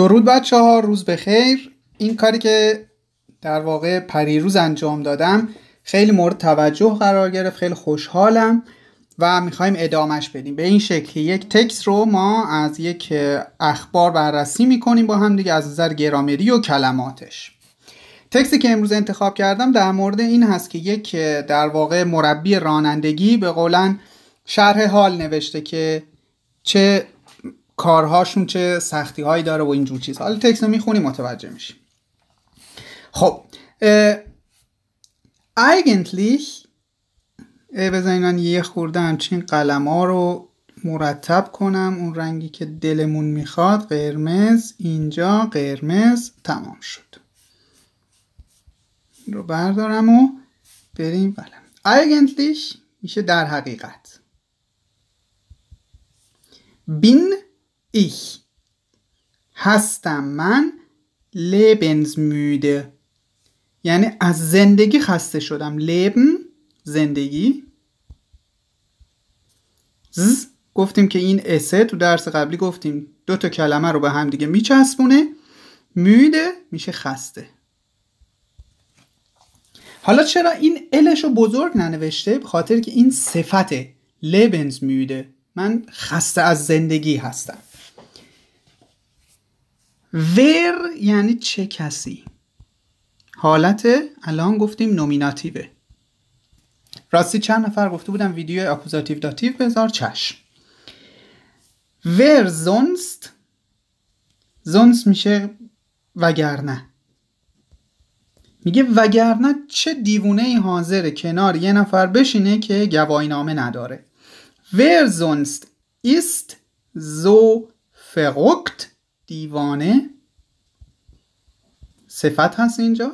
درود بچه ها روز بخیر این کاری که در واقع پریروز انجام دادم خیلی مورد توجه قرار گرفت خیلی خوشحالم و میخوایم ادامش بدیم به این شکل یک تکس رو ما از یک اخبار بررسی میکنیم با هم دیگه از نظر گرامری و کلماتش تکسی که امروز انتخاب کردم در مورد این هست که یک در واقع مربی رانندگی به قولن شرح حال نوشته که چه کارهاشون چه سختی هایی داره و اینجور چیز حالا تکست رو میخونی متوجه میشی خب eigentlich بذارین من یه خورده همچین قلم ها رو مرتب کنم اون رنگی که دلمون میخواد قرمز اینجا قرمز تمام شد رو بردارم و بریم بله eigentlich میشه در حقیقت بین Ich هستم من lebensmüde یعنی از زندگی خسته شدم لبن زندگی ز گفتیم که این اسه تو درس قبلی گفتیم دو تا کلمه رو به هم دیگه میچسبونه میده میشه خسته حالا چرا این الش رو بزرگ ننوشته به خاطر که این صفته لبنز میده من خسته از زندگی هستم ور یعنی چه کسی حالت الان گفتیم نومیناتیوه راستی چند نفر گفته بودم ویدیو اکوزاتیو داتیو بذار چشم ور زونست زونست میشه وگرنه میگه وگرنه چه دیوونه ای حاضر کنار یه نفر بشینه که گواهی نامه نداره ور زونست است زو فرقت دیوانه صفت هست اینجا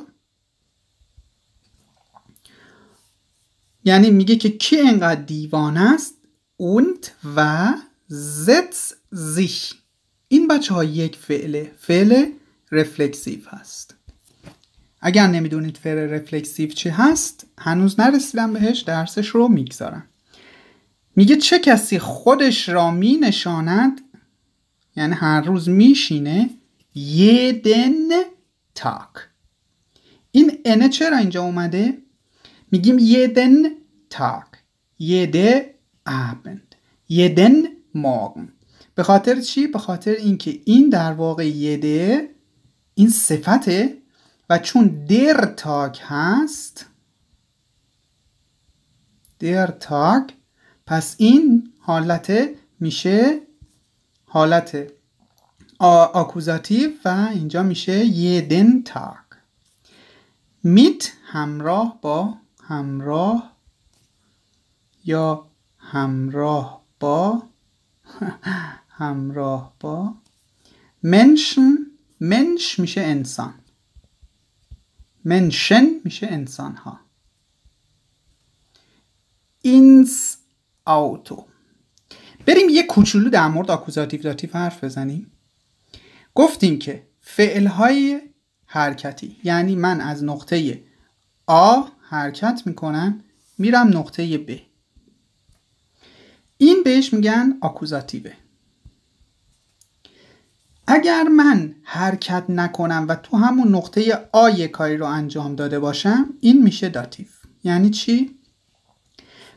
یعنی میگه که کی انقدر دیوانه است اونت و زت sich این بچه ها یک فعله فعل رفلکسیو هست اگر نمیدونید فعل رفلکسیو چی هست هنوز نرسیدم بهش درسش رو میگذارم میگه چه کسی خودش را می نشاند یعنی هر روز میشینه یدن تاک این انه چرا اینجا اومده؟ میگیم یدن تاک یده ابند یدن مورگن به خاطر چی؟ به خاطر اینکه این در واقع یده این صفته و چون در تاک هست در تاک پس این حالته میشه حالت آکوزاتیو و اینجا میشه دن تاک میت همراه با همراه یا همراه با همراه با منشن منش میشه انسان منشن میشه انسان ها اینس آوتو بریم یه کوچولو در مورد آکوزاتیو داتیو حرف بزنیم گفتیم که فعلهای حرکتی یعنی من از نقطه آ حرکت میکنم میرم نقطه ب این بهش میگن آکوزاتیوه اگر من حرکت نکنم و تو همون نقطه آ یه کاری رو انجام داده باشم این میشه داتیو یعنی چی؟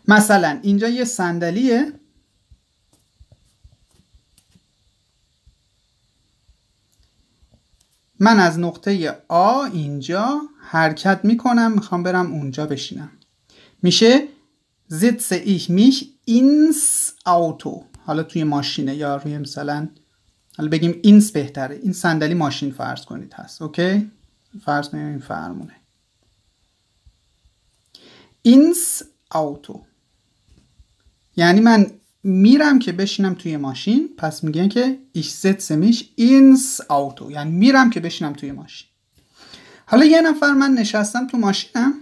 مثلا اینجا یه صندلیه من از نقطه آ اینجا حرکت میکنم میخوام برم اونجا بشینم میشه زیتس ich میش اینس آوتو حالا توی ماشینه یا روی مثلا حالا بگیم اینس بهتره این صندلی ماشین فرض کنید هست اوکی فرض کنید این فرمونه اینس آوتو یعنی من میرم که بشینم توی ماشین پس میگن که ich setze mich ins یعنی میرم که بشینم توی ماشین حالا یه نفر من نشستم تو ماشینم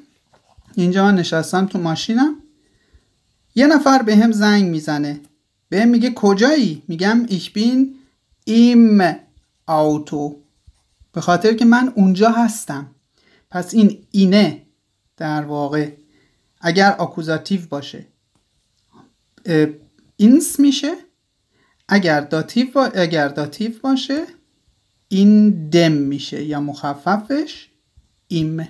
اینجا من نشستم تو ماشینم یه نفر به هم زنگ میزنه به هم میگه کجایی؟ میگم ich bin im به خاطر که من اونجا هستم پس این اینه در واقع اگر آکوزاتیو باشه اینس میشه اگر داتیو, باشه این دم میشه یا مخففش ایم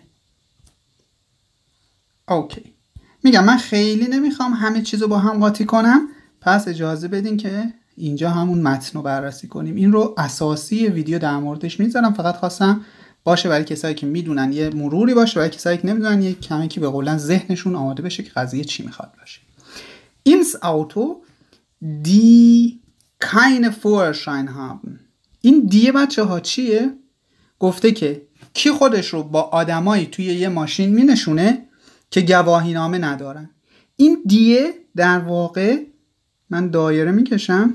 اوکی میگم من خیلی نمیخوام همه چیز رو با هم قاطی کنم پس اجازه بدین که اینجا همون متن رو بررسی کنیم این رو اساسی ویدیو در موردش میذارم فقط خواستم باشه برای کسایی که میدونن یه مروری باشه برای کسایی که نمیدونن یه کمی که به قولن ذهنشون آماده بشه که قضیه چی میخواد باشه اینس آوتو die keine Vorschein haben این دیه بچه ها چیه؟ گفته که کی خودش رو با آدمایی توی یه ماشین می نشونه که گواهینامه نامه ندارن این دیه در واقع من دایره می کشم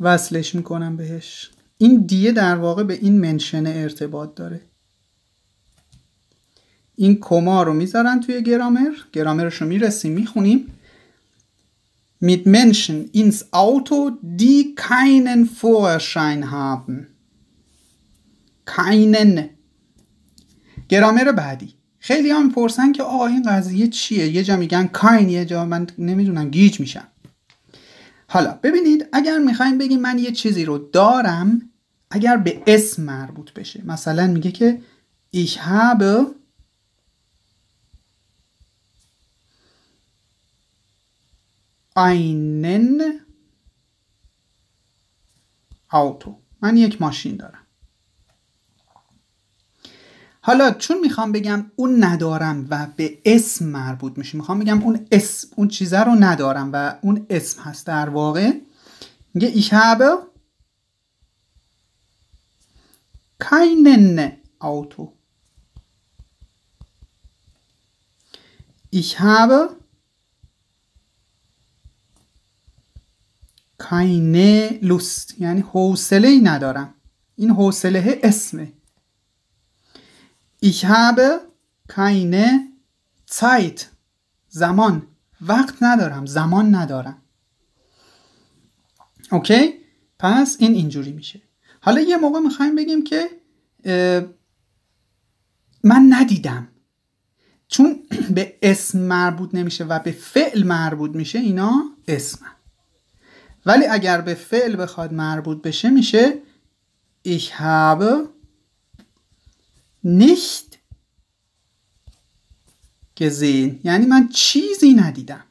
وصلش می میکنم بهش این دیه در واقع به این منشنه ارتباط داره این کما رو میذارن توی گرامر گرامرش رو میرسیم میخونیم mit Menschen ins Auto, die keinen Vorschein haben. keinen گرامر بعدی خیلی هم میپرسن که آقا این قضیه چیه یه جا میگن کاین یه جا من نمیدونم گیج میشم حالا ببینید اگر میخوایم بگیم من یه چیزی رو دارم اگر به اسم مربوط بشه مثلا میگه که ich habe einen Auto. من یک ماشین دارم حالا چون میخوام بگم اون ندارم و به اسم مربوط میشه میخوام بگم اون اسم اون چیزه رو ندارم و اون اسم هست در واقع میگه ich habe keinen Auto ich habe keine لوست یعنی حوصله ای ندارم این حوصله اسمه ich habe keine زمان وقت ندارم زمان ندارم اوکی پس این اینجوری میشه حالا یه موقع میخوایم بگیم که من ندیدم چون به اسم مربوط نمیشه و به فعل مربوط میشه اینا اسمه ولی اگر به فعل بخواد مربوط بشه میشه ich habe nicht gesehen یعنی من چیزی ندیدم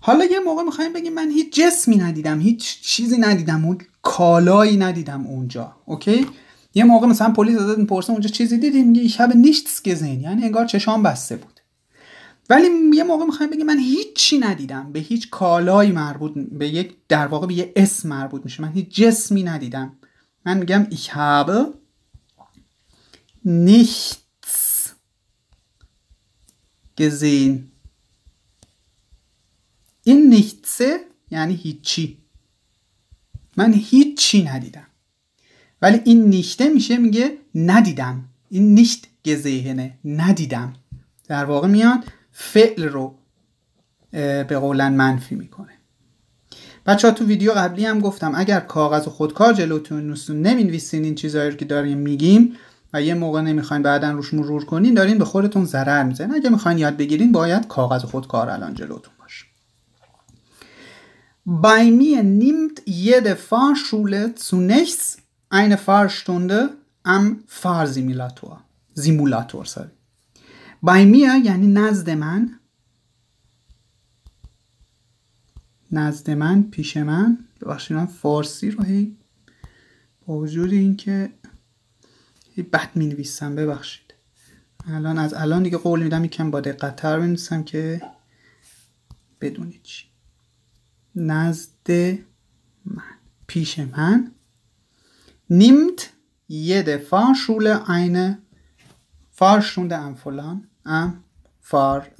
حالا یه موقع میخوایم بگیم من هیچ جسمی ندیدم هیچ چیزی ندیدم کالایی ندیدم اونجا اوکی یه موقع مثلا پلیس ازت میپرسه اونجا چیزی دیدی میگه ich habe nichts gesehen یعنی انگار چشام بسته بود ولی یه موقع میخوایم بگیم من هیچی ندیدم به هیچ کالایی مربوط به یک در واقع به یه اسم مربوط میشه من هیچ جسمی ندیدم من میگم ich habe nichts gesehen این nichts یعنی هیچی من هیچی ندیدم ولی این نیشته میشه میگه ندیدم این نیشت گزهنه ندیدم در واقع میاد فعل رو به قولن منفی میکنه بچه ها تو ویدیو قبلی هم گفتم اگر کاغذ و خودکار جلوتون نوستون نمینویسین این چیزهایی که داریم میگیم و یه موقع نمیخواین بعدا روش مرور کنین دارین به خودتون ضرر میزنین اگه میخواین یاد بگیرین باید کاغذ و خودکار الان جلوتون باشه یه mir nimmt jede Fahrschule zunächst eine Fahrstunde فارزی Fahrsimulator. زیمولاتور بای یعنی نزد من نزد من پیش من ببخشید من فارسی رو هی با وجود اینکه هی بد می نویسم ببخشید الان از الان دیگه قول میدم یکم با تر بنویسم که بدونی چی نزد من پیش من نیمت یه فارشول اینه فارشونده ام فلان ام فار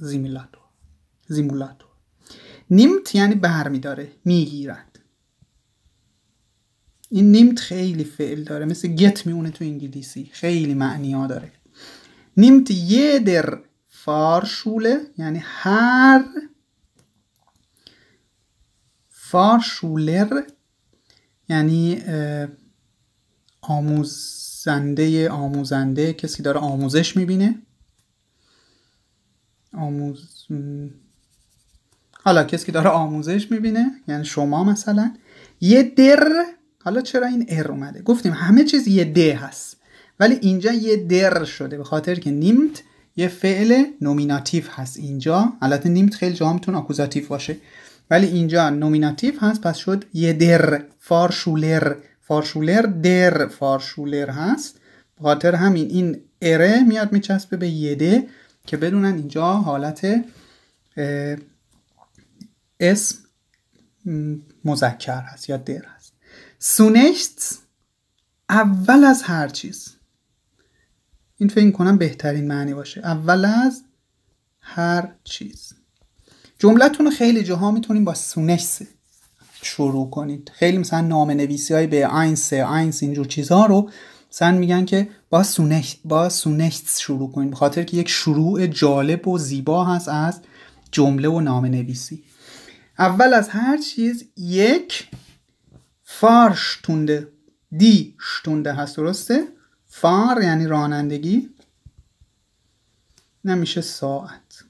زیمولاتو نیمت یعنی برمیداره میگیرد این نیمت خیلی فعل داره مثل گت میونه تو انگلیسی خیلی معنی ها داره نیمت یه در شوله یعنی هر فارشولر یعنی آموزنده آموزنده کسی داره آموزش میبینه آموز حالا کسی که داره آموزش میبینه یعنی شما مثلا یه در حالا چرا این ار اومده گفتیم همه چیز یه د هست ولی اینجا یه در شده به خاطر که نیمت یه فعل نومیناتیو هست اینجا البته نیمت خیلی جا میتونه آکوزاتیو باشه ولی اینجا نومیناتیو هست پس شد یه در فارشولر فارشولر در فارشولر هست به خاطر همین این اره میاد میچسبه به 1ده، که بدونن اینجا حالت اسم مذکر هست یا در هست سونشت اول از هر چیز این فکر کنم بهترین معنی باشه اول از هر چیز جملتون رو خیلی جاها میتونیم با سونشت شروع کنید خیلی مثلا نام نویسی های به آینس آینس اینجور چیزها رو سن میگن که با سونشت با سونشت شروع کنیم خاطر که یک شروع جالب و زیبا هست از جمله و نام نویسی اول از هر چیز یک فارشتونده دی شتونده هست درسته فار یعنی رانندگی نمیشه ساعت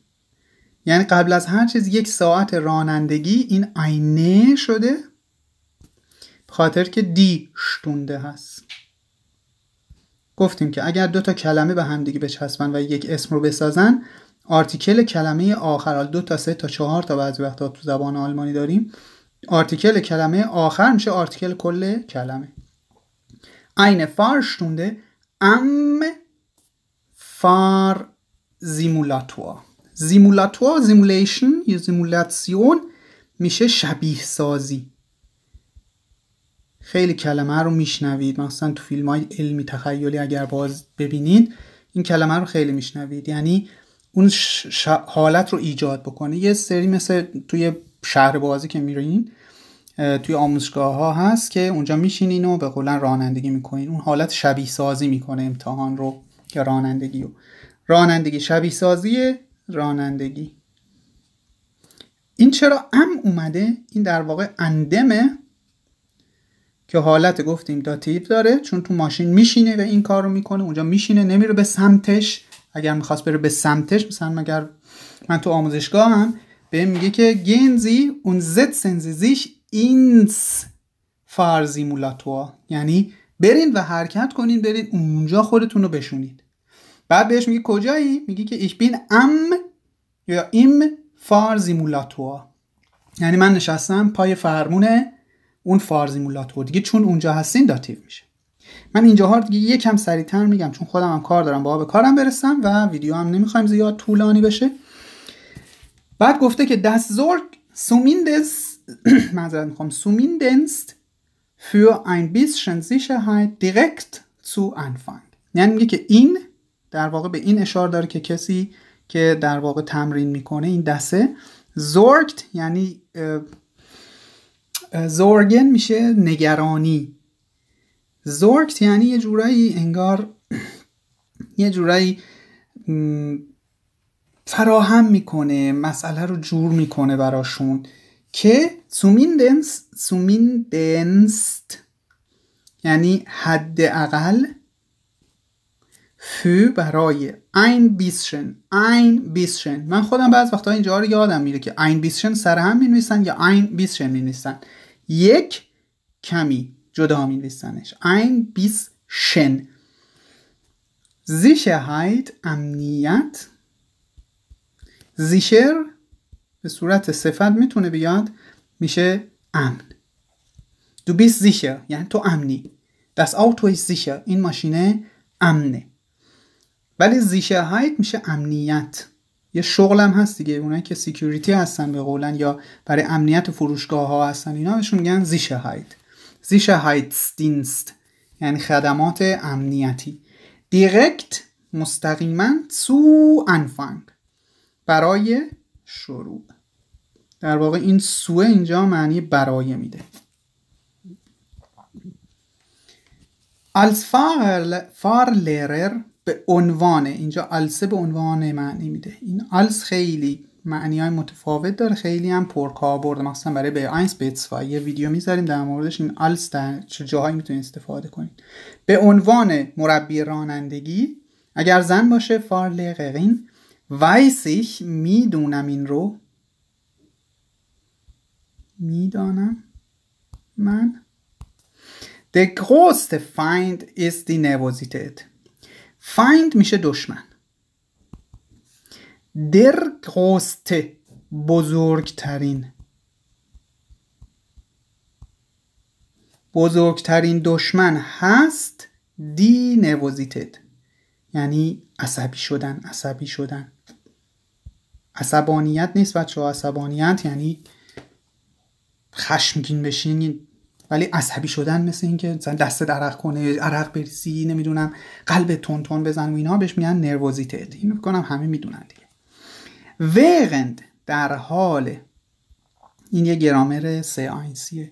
یعنی قبل از هر چیز یک ساعت رانندگی این آینه شده خاطر که دی شتونده هست گفتیم که اگر دو تا کلمه به همدیگه بچسبن و یک اسم رو بسازن آرتیکل کلمه آخر دو تا سه تا چهار تا بعضی وقتا تو زبان آلمانی داریم آرتیکل کلمه آخر میشه آرتیکل کل کلمه عین فار ام فار زیمولاتوا زیمولاتوا زیمولیشن یا زیمولاتسیون میشه شبیه سازی خیلی کلمه رو میشنوید مثلا تو فیلم های علمی تخیلی اگر باز ببینید این کلمه رو خیلی میشنوید یعنی اون حالت رو ایجاد بکنه یه سری مثل توی شهر بازی که میرین توی آموزشگاه ها هست که اونجا میشینین و به قولن رانندگی میکنین اون حالت شبیه سازی میکنه امتحان رو یا رانندگی رو رانندگی شبیه سازی رانندگی این چرا ام اومده این در واقع اندمه که حالت گفتیم داتیو داره چون تو ماشین میشینه و این کار رو میکنه اونجا میشینه نمیره به سمتش اگر میخواست بره به سمتش مثلا مگر من تو آموزشگاه هم به میگه که گینزی، اون زد سنزیزیش اینس فارزی مولاتوا یعنی برین و حرکت کنین برین اونجا خودتون رو بشونید بعد بهش میگه کجایی میگه که ایش بین ام یا ایم فارزی یعنی من نشستم پای فرمونه اون فارزیمولاتور دیگه چون اونجا هستین داتیو میشه من اینجا ها دیگه یکم سریعتر میگم چون خودم هم کار دارم با به کارم برسم و ویدیو هم نمیخوایم زیاد طولانی بشه بعد گفته که دست زورگ سومیندس معذرت میخوام سومیندنست این ein bisschen های direkt تو Anfang یعنی میگه که این در واقع به این اشار داره که کسی که در واقع تمرین میکنه این دسته زورگت یعنی زورگن میشه نگرانی زورگت یعنی یه جورایی انگار یه جورایی فراهم میکنه مسئله رو جور میکنه براشون که سومیندنس سومیندنست یعنی حد اقل فو برای این بیسشن این بیسشن من خودم بعض وقتا اینجا رو یادم میره که این بیسشن سر هم می نویسن یا این بیسشن می یک کمی جدا می نویسنش شن زیشه Sicherheit امنیت زیشر به صورت صفت میتونه بیاد میشه امن دو بیس زیشر یعنی تو امنی دست آوتو زیشر این ماشینه امنه ولی زیشهایت میشه امنیت یه شغل هم هست دیگه اونایی که سکیوریتی هستن به قولن یا برای امنیت فروشگاه ها هستن اینا بهشون میگن زیشه هایت زیشه هایت دینست یعنی خدمات امنیتی دیرکت مستقیما سو انفنگ برای شروع در واقع این سوه اینجا معنی برای میده Als Fahrlehrer به عنوان اینجا السه به عنوان معنی میده این الس خیلی معنی های متفاوت داره خیلی هم پرکاربرد مثلا برای به آینس و یه ویدیو میذاریم در موردش این الس در چه جاهایی میتونید استفاده کنید به عنوان مربی رانندگی اگر زن باشه فار ققین ویسیش میدونم این رو میدانم من The Feind است دی the find میشه دشمن در قسته بزرگترین بزرگترین دشمن هست دی نوزیتد یعنی عصبی شدن عصبی شدن عصبانیت نیست بچه عصبانیت یعنی خشمگین بشین ولی عصبی شدن مثل اینکه مثلا دست درق کنه عرق بریزی نمیدونم قلب تون تون بزن و اینا بهش میگن نروزیته اینو میکنم همه میدونن دیگه ویغند در حال این یه گرامر سه آینسیه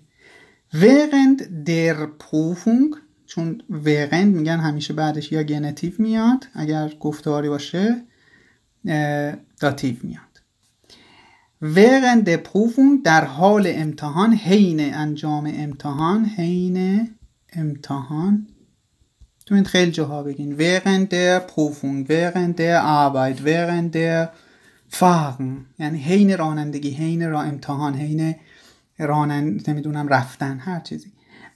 ویغند در پوفونگ چون ویغند میگن همیشه بعدش یا گنتیو میاد اگر گفتاری باشه داتیو میاد während der Prüfung در حال امتحان حین انجام امتحان حین امتحان تو این خیلی جاها بگین während der Prüfung während der Arbeit während der Fahren یعنی حین رانندگی حین را امتحان حین رانند نمیدونم رفتن هر چیزی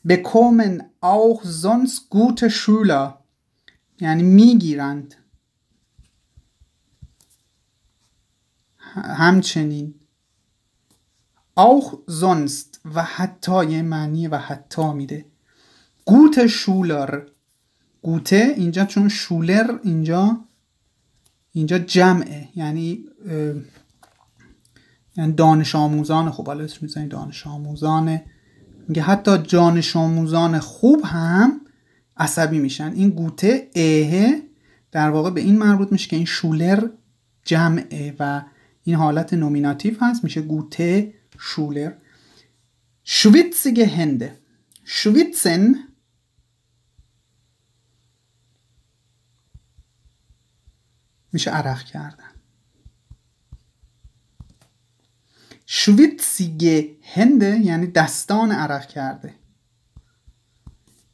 bekommen auch sonst gute Schüler یعنی میگیرند همچنین auch sonst و حتی یه معنی و حتی میده گوت شولر گوته اینجا چون شولر اینجا اینجا جمعه یعنی یعنی دانش آموزان خوب حالا اسم میزنی دانش آموزان میگه حتی دانش آموزان خوب هم عصبی میشن این گوته اهه در واقع به این مربوط میشه که این شولر جمعه و این حالت نومیناتیو هست میشه گوته شولر شویتسیگه هنده شویتسن میشه عرق کردن شویتسیگه هنده یعنی دستان عرق کرده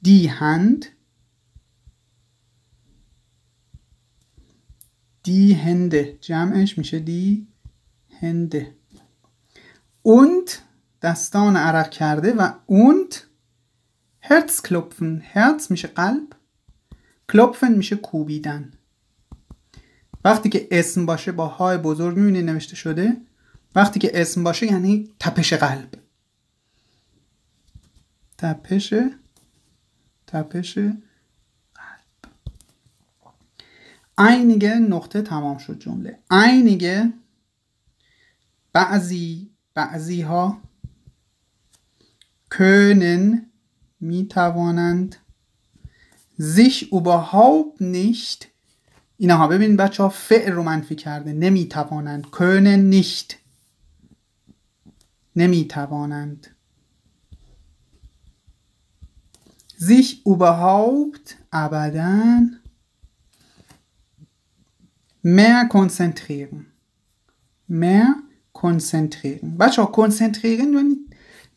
دی هند دی هنده جمعش میشه دی هنده دستان عرق کرده و اوند هرتز کلوپفن هرتز میشه قلب کلوپفن میشه کوبیدن وقتی که اسم باشه با های بزرگ میبینی نوشته شده وقتی که اسم باشه یعنی تپش قلب تپش تپش قلب اینیگه نقطه تمام شد جمله اینیگه بعضی بعضی ها کنن می توانند زیش هاوب نیشت اینا ها ببین بچه ها فعل رو منفی کرده نمی توانند کنن نیشت نمی توانند زیش اوباهاوبت ابدا مر کنسنتریرن مر کنسنتریرین بچه ها کنسنتریرین یعنی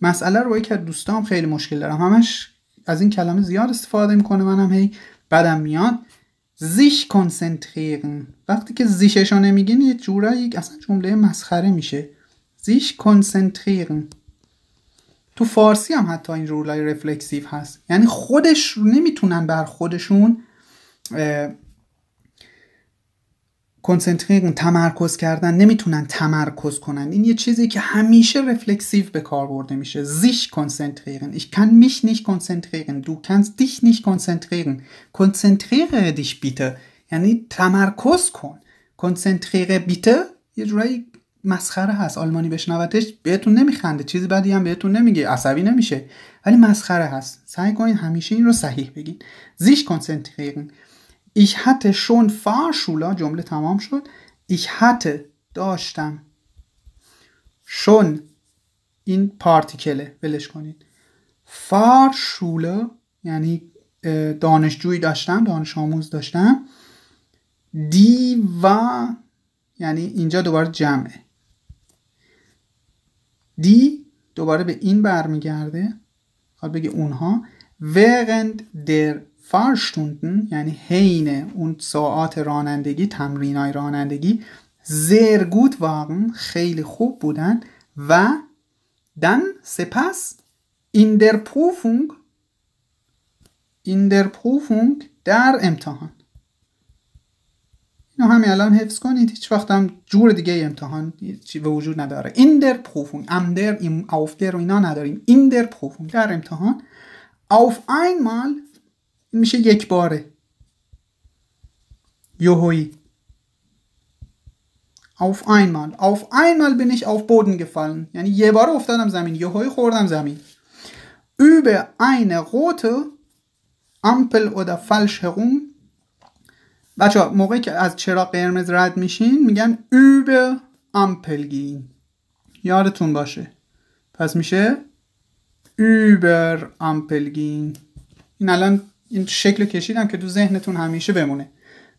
مسئله رو یکی از دوستام خیلی مشکل دارم همش از این کلمه زیاد استفاده میکنه منم هی بدم میاد زیش کنسنتریرن وقتی که زیششو نمیگین یه جورایی اصلا جمله مسخره میشه زیش کنسنتریرن تو فارسی هم حتی این رولای رفلکسیو هست یعنی خودش نمیتونن بر خودشون کنسنتریشن تمرکز کردن نمیتونن تمرکز کنن این یه چیزی که همیشه رفلکسیو به کار برده میشه sich konzentrieren ich kann mich nicht konzentrieren du kannst dich nicht konzentrieren konzentriere dich bitte یعنی تمرکز کن Konzentriere bitte. یه جورایی مسخره هست آلمانی بشنوتش بهتون نمیخنده چیزی بدی هم بهتون نمیگه عصبی نمیشه ولی مسخره هست سعی کنید همیشه این رو صحیح بگین زیش کنسنتریرن Ich hatte schon Fahrschüler جمله تمام شد ich hatte داشتم schon این پارتیکله ولش کنید فارشوله یعنی دانشجویی داشتم دانش آموز داشتم دی و یعنی اینجا دوباره جمعه دی دوباره به این برمیگرده خواهد خب بگه اونها وقند در Fahrstunden یعنی حین اون ساعات رانندگی تمرین های رانندگی زیر گود خیلی خوب بودن و دن سپس ایندر پروفونگ ایندر پروفونگ در امتحان اینو همین الان حفظ کنید هیچ وقت هم جور دیگه امتحان به وجود نداره ایندر در امدر ام در و اینا نداریم این در در امتحان auf einmal میشه یک باره یوهوی Auf einmal. Auf einmal bin ich auf Boden gefallen. یعنی یه بار افتادم زمین. یوهوی خوردم زمین. Über eine rote Ampel oder falsch herum. بچه ها موقعی که از چرا قرمز رد میشین میگن über Ampel gehen. یادتون باشه. پس میشه über Ampel gehen. این الان این شکل کشیدم که تو ذهنتون همیشه بمونه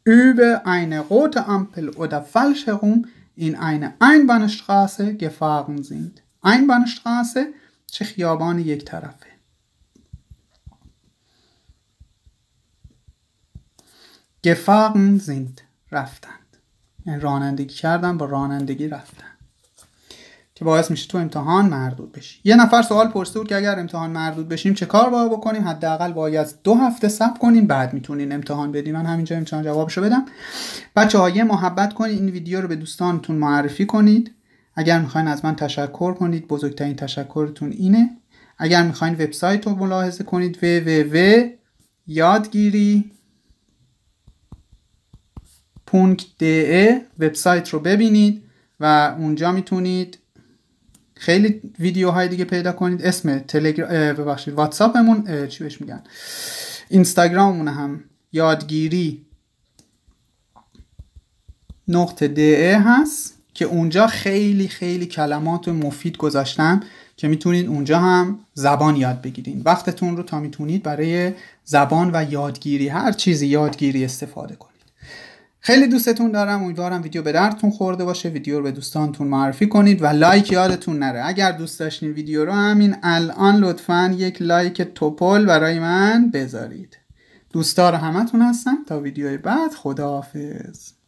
über eine rote Ampel oder falsch herum in eine Einbahnstraße gefahren sind. Einbahnstraße چه خیابان یک طرفه. gefahren sind رفتند. یعنی رانندگی کردن با رانندگی رفتن. که باعث میشه تو امتحان مردود بشی یه نفر سوال پرسیده بود که اگر امتحان مردود بشیم چه کار باید بکنیم حداقل باید دو هفته صبر کنیم بعد میتونین امتحان بدیم من همینجا امتحان جوابشو بدم بچه ها یه محبت کنید این ویدیو رو به دوستانتون معرفی کنید اگر میخواین از من تشکر کنید بزرگترین تشکرتون اینه اگر میخواین وبسایت رو ملاحظه کنید www یادگیری وبسایت رو ببینید و اونجا میتونید خیلی ویدیوهای دیگه پیدا کنید اسم تلگرام ببخشید واتساپمون چی بهش میگن اینستاگراممون هم یادگیری نقطه ده هست که اونجا خیلی خیلی کلمات مفید گذاشتم که میتونید اونجا هم زبان یاد بگیرید وقتتون رو تا میتونید برای زبان و یادگیری هر چیزی یادگیری استفاده کنید خیلی دوستتون دارم امیدوارم ویدیو به دردتون خورده باشه ویدیو رو به دوستانتون معرفی کنید و لایک یادتون نره اگر دوست داشتین ویدیو رو همین الان لطفا یک لایک توپل برای من بذارید دوستدار همتون هستم تا ویدیو بعد خداحافظ